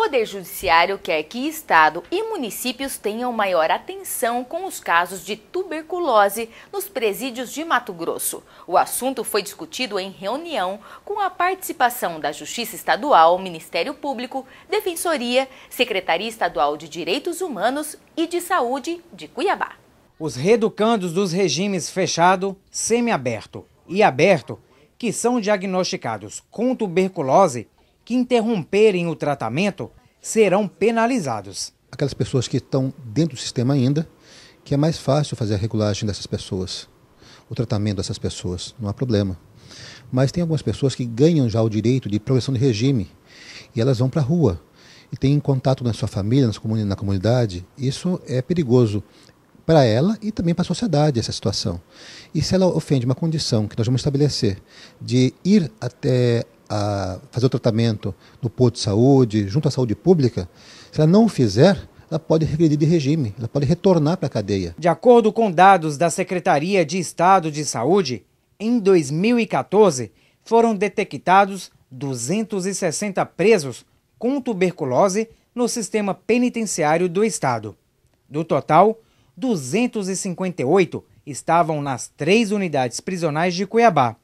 Poder Judiciário quer que Estado e municípios tenham maior atenção com os casos de tuberculose nos presídios de Mato Grosso. O assunto foi discutido em reunião com a participação da Justiça Estadual, Ministério Público, Defensoria, Secretaria Estadual de Direitos Humanos e de Saúde de Cuiabá. Os reeducandos dos regimes fechado, semiaberto e aberto, que são diagnosticados com tuberculose, que interromperem o tratamento serão penalizados. Aquelas pessoas que estão dentro do sistema ainda, que é mais fácil fazer a regulagem dessas pessoas, o tratamento dessas pessoas, não há problema. Mas tem algumas pessoas que ganham já o direito de progressão de regime e elas vão para a rua e têm contato na sua família, na comunidade. Isso é perigoso para ela e também para a sociedade essa situação. E se ela ofende uma condição que nós vamos estabelecer de ir até a fazer o tratamento no posto de saúde, junto à saúde pública, se ela não fizer, ela pode regredir de regime, ela pode retornar para a cadeia. De acordo com dados da Secretaria de Estado de Saúde, em 2014 foram detectados 260 presos com tuberculose no sistema penitenciário do estado. Do total, 258 estavam nas três unidades prisionais de Cuiabá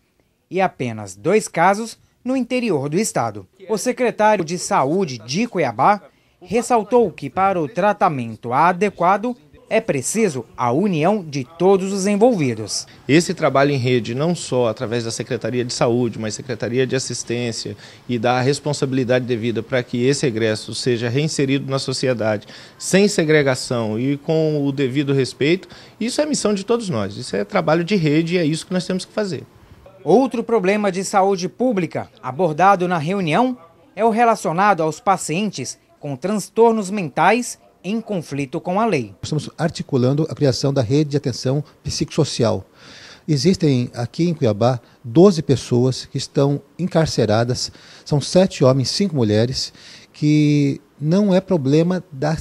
e apenas dois casos no interior do estado. O secretário de Saúde de Cuiabá ressaltou que para o tratamento adequado é preciso a união de todos os envolvidos. Esse trabalho em rede, não só através da Secretaria de Saúde, mas Secretaria de Assistência e da responsabilidade devida para que esse egresso seja reinserido na sociedade sem segregação e com o devido respeito, isso é missão de todos nós. Isso é trabalho de rede e é isso que nós temos que fazer. Outro problema de saúde pública abordado na reunião é o relacionado aos pacientes com transtornos mentais em conflito com a lei. Estamos articulando a criação da rede de atenção psicossocial. Existem aqui em Cuiabá 12 pessoas que estão encarceradas, são sete homens, cinco mulheres, que não é problema da,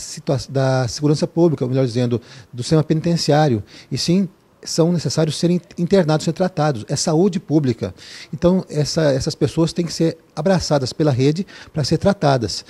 da segurança pública, melhor dizendo, do sistema penitenciário, e sim são necessários serem internados, ser tratados. É saúde pública. Então, essa, essas pessoas têm que ser abraçadas pela rede para ser tratadas.